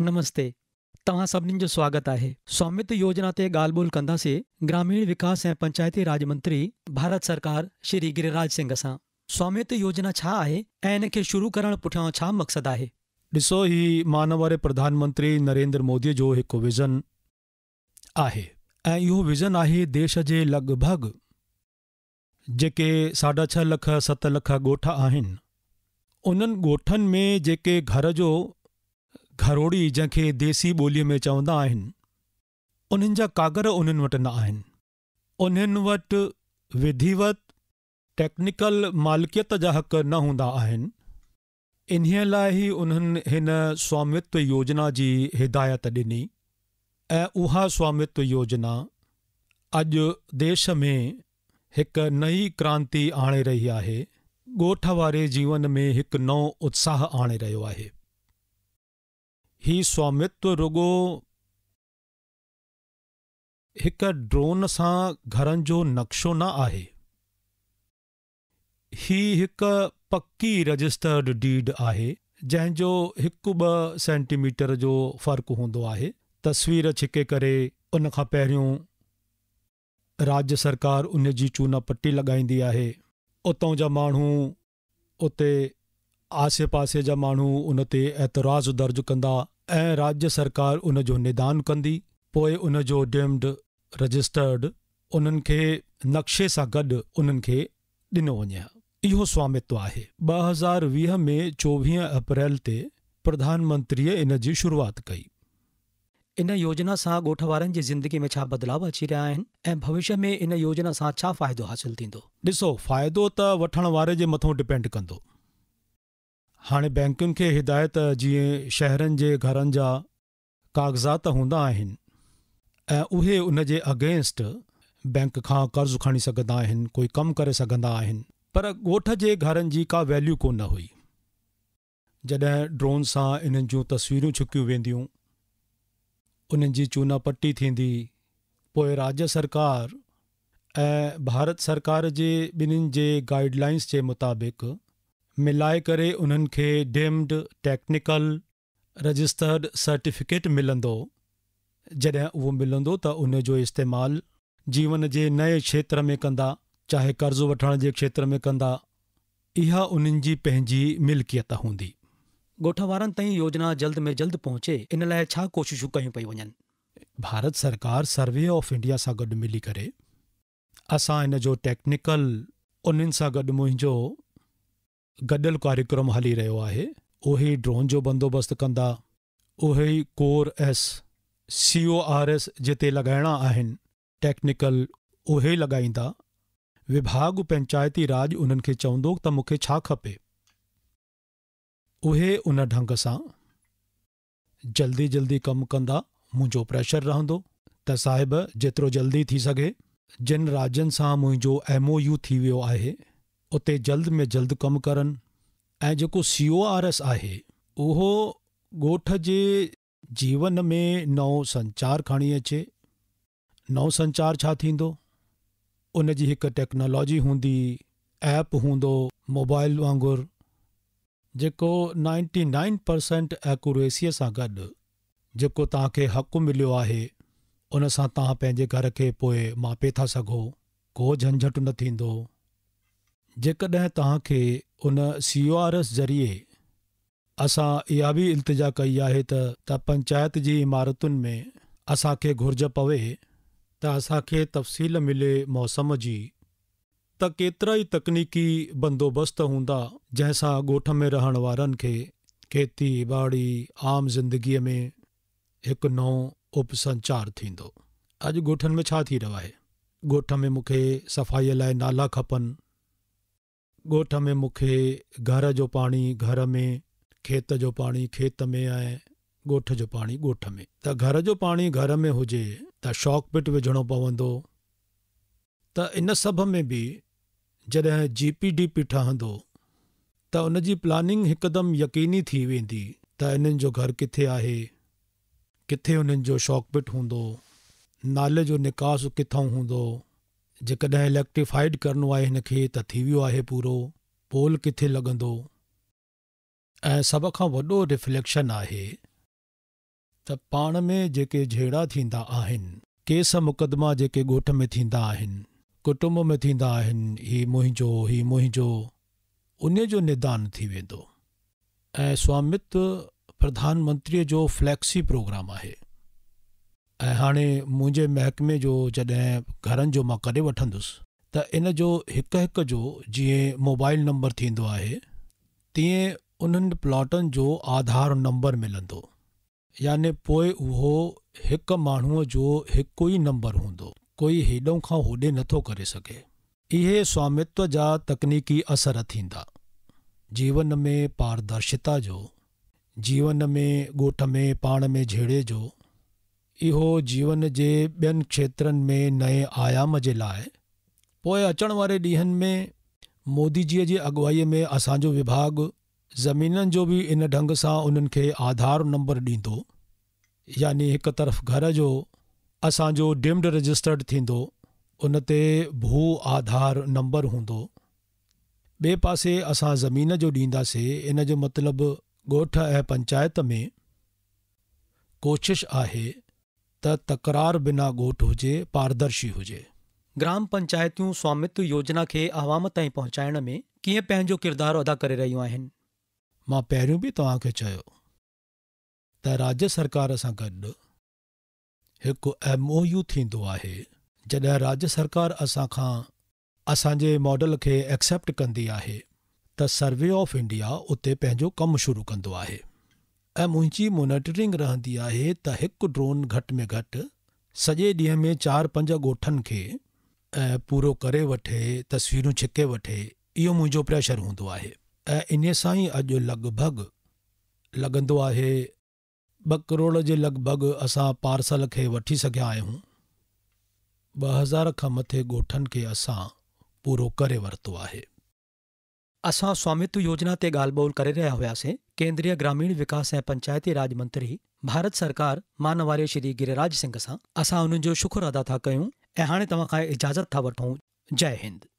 नमस्ते तव्हां सभिनीनि जो स्वागत आहे स्वामित्व योजना ते ॻाल्हि ॿोल कंदासीं ग्रामीण विकास ऐं पंचायती राज मंत्री भारत सरकार श्री गिरिराज सिंह सां स्वामित्व योजना छा आहे ऐं इन खे शुरू करणु पुठियां छा मक़सदु आहे ॾिसो हीउ मानव वारे प्रधानमंत्री नरेंद्र मोदीअ जो हिकु विज़न आहे ऐं इहो विज़न आहे देश जे लॻभॻि जेके साढा छह लख सत लख ॻोठ आहिनि उन्हनि ॻोठनि में जेके घर जो घरोड़ी जंहिंखे देसी ॿोलीअ में चवंदा आहिनि उन्हनि जा कागर उन्हनि वटि न आहिनि उन्हनि वटि विधिवत टेक्निकल मालिकियत जा हक़ न हूंदा आहिनि इन्हीअ लाइ ई उन्हनि हिन स्वामित्व योजना जी हिदायत ॾिनी ऐं उहा स्वामित्व योजना अॼु देश में हिकु नई क्रांति आणे रही आहे ॻोठ वारे जीवन में हिकु नओं उत्साह आणे रहियो आहे ही स्वामित्व रुगो हिकु ड्रोन सां घरनि जो नक्शो न आहे ही हिकु पक्की रजिस्टर्ड डीड आहे जंहिंजो हिकु ॿ सेंटीमीटर जो फ़र्क़ु हूंदो आहे तस्वीर छिके करे उनखां पहिरियों राज्य सरकार उन जी चूना पटी लॻाईंदी आहे उतां जा माण्हू उते आसे पासे जा माण्हू उन ते ऐतराज़ु दर्जु कंदा ऐं राज्य सरकार उन जो निदान कंदी पोइ उन जो डेम्ड रजिस्टर्ड उन्हनि खे नक्शे सां गॾु उन्हनि खे ॾिनो वञे इहो स्वामित्व आहे ॿ हज़ार वीह में चोवीह अप्रैल ते प्रधानमंत्रीअ इन जी शुरूआति कई इन योजना सां ॻोठ वारनि जी ज़िंदगी में छा बदिलाव अची रहिया आहिनि ऐं भविष्य में इन योजना सां छा फ़ाइदो हासिलु थींदो ॾिसो फ़ाइदो त वठण वारे जे मथां डिपेंड कंदो हाणे बैंकुनि खे हिदायत जीअं शहरनि जे घरनि जा कागज़ात हूंदा आहिनि ऐं उहे उन जे अगेंस्ट बैंक खां कर्ज़ु खणी सघंदा आहिनि कोई कमु करे सघंदा आहिनि पर ॻोठ जे घरनि जी का वैल्यू कोन हुई जॾहिं ड्रोन सां इन्हनि जूं तस्वीरूं छिकियूं वेंदियूं उन्हनि जी चूना थींदी पोइ राज्य सरकार ऐं भारत सरकार जे ॿिन्हिनि जे गाइडलाइंस जे मुताबिक़ मिलाए करे उन्हनि खे डिम्ड टेक्निकल रजिस्टर्ड सर्टिफिकेट मिलंदो जॾहिं उहो मिलंदो त उन जो इस्तेमालु जीवन जे नए क्षेत्र में कंदा चाहे कर्ज़ो वठण जे क्षेत्र में कंदा इहा उन्हनि जी पंहिंजी मिल्कियत हूंदी ॻोठ वारनि ताईं योजना जल्द में जल्द पहुचे इन लाइ छा कोशिशूं कयूं पयूं वञनि भारत सरकार सर्वे ऑफ इंडिया सां गॾु मिली करे असां इन जो टेक्निकल उन्हनि सां गॾु मुंहिंजो गॾियल कार्यक्रम हली रहियो आहे उहे ड्रोन जो बंदोबस्तु कंदा उहे ई कोर S C O R S जिते लॻाइणा आहिनि टेक्निकल उहे लॻाईंदा विभाग पंचायती राज उन्हनि खे चवंदो त मूंखे छा खपे उहे उन ढंग सां जल्दी जल्दी कमु कंदा मुंहिंजो प्रेशर रहंदो त साहिब जेतिरो जल्दी थी सघे जिन राज्यनि सां मुंहिंजो एम ओ यू थी वियो आहे उते जल्द में जल्द कमु करनि ऐं जेको सी ओ आर एस आहे उहो ॻोठ जे जीवन में नओं संचार खणी अचे नओं संचार छा थींदो उन जी हिकु टेक्नोलॉजी हूंदी ऐप हूंदो मोबाइल वांगुरु जेको नाइंटी नाइन परसेंट एकुरेसीअ सां गॾु जेको तव्हांखे हक़ु मिलियो आहे उन सां तव्हां पंहिंजे घर खे पोइ मापे था सघो को झंझट न थींदो जेकॾहिं तव्हांखे उन सी ओ आर एस ज़रिए असां इहा बि इल्तिजा कई आहे त त पंचायत जी इमारतुनि में असांखे घुर्ज पवे त असांखे तफ़सील मिले मौसम जी त केतिरा ई तकनीकी बंदोबस्त हूंदा जंहिंसां ॻोठ में रहण वारनि खे खेती ॿाड़ी आम ज़िंदगीअ में हिकु नओ उपसंचार थींदो अॼु ॻोठनि में छा थी रहियो आहे ॻोठ में मूंखे सफ़ाईअ लाइ नाला खपनि ॻोठ में मूंखे घर जो पाणी घर में खेत जो पाणी खेत में ऐं ॻोठ जो पाणी ॻोठ में त घर जो पाणी घर में हुजे त शॉक पिट विझणो पवंदो त इन सभ में बी जॾहिं जी पी डी पी ठहंदो त उन जी प्लानिंग हिकदमि यकीनी थी वेंदी त इन्हनि जो घरु किथे आहे किथे उन्हनि जो शॉकपिट हूंदो नाले जो निकास किथां हूंदो जेकॾहिं इलेक्ट्रीफाइड करणो आहे हिन खे त थी वियो आहे पूरो पोल किथे लॻंदो ऐं सभ खां वॾो रिफ्लेक्शन आहे त पाण में जेके झेड़ा थींदा आहिनि केस मुक़दमा जेके ॻोठ में थींदा आहिनि कुटुंब में थींदा आहिनि हीउ मुंहिंजो हीउ मुंहिंजो उन जो निदान थी वेंदो ऐं स्वामित्व प्रधानमंत्रीअ जो फ्लैक्सी प्रोग्राम आहे हाँ मुझे मुंहिंजे महकमे जो जॾहिं घर जो मां करे वठंदुसि त इन जो हिकु हिक जो जीअं मोबाइल नंबर थींदो है तीअं उन्हनि प्लॉटन जो आधार नंबर मिलंदो यानि पोइ उहो एक माण्हूअ जो हिकु ई नंबर हूंदो कोई हेॾो का होडे नथो करे सके इहे स्वामित्व जा तकनीकी असर थींदा जीवन में पारदर्शिता जो जीवन में गोठ में पान में झेड़े जो इहो जीवन जे ॿियनि क्षेत्रनि में नए आयाम जे लाइ पोइ अचण वारे ॾींहंनि में मोदीजीअ जी अॻुवाईअ में असांजो विभाग ज़मीननि जो बि इन ढंग सां उन्हनि खे आधार नंबर ॾींदो यानी हिकु तरफ़ घर जो असांजो डिम्ड रजिस्टर्ड थींदो उन ते भू आधार नंबर हूंदो ॿिए पासे असां ज़मीन जो ॾींदासीं इन जो मतिलबु ॻोठ ऐं पंचायत में कोशिश आहे त तकरार बिना ॻोठ हुजे पारदर्शी हुजे ग्राम पंचायतूं स्वामित्व योजना खे अवाम ताईं पहुचाइण में कीअं पंहिंजो किरदारु अदा करे रहियूं आहिनि मां पहिरियों बि तव्हांखे चयो त राज्य सरकार सां गॾु हिकु एम ओ यू थींदो आहे जॾहिं राज्य सरकार असांखां असांजे मॉडल खे एक्सेप्ट कंदी आहे त सर्वे ऑफ इंडिया उते पंहिंजो कमु शुरू कंदो आहे ऐं मुंहिंजी मॉनिटरिंग रहंदी आहे त हिकु ड्रोन घटि में घटि सॼे ॾींहं में चार पंज ॻोठनि खे ऐं पूरो करे वठे तस्वीरूं छिके वठे इहो मुंहिंजो प्रेशर हूंदो आहे ऐं इन सां ई अॼु लॻभॻि लॻंदो आहे ॿ करोड़ जे लॻभॻि असां पार्सल खे वठी सघिया आहियूं ॿ हज़ार खां मथे ॻोठनि खे असां पूरो करे वरितो आहे असां स्वामित्व योजना ते ॻाल्हि ॿोल करे रहिया हुआसीं केंद्रीय ग्रामीण विकास ए पंचायती राज मंत्री भारत सरकार मां वारे श्री गिरिराज सिंह से असा उन्हनि शुक्र अदा था क्यों ए हाँ तव्हां इजाज़त था वो जय हिंद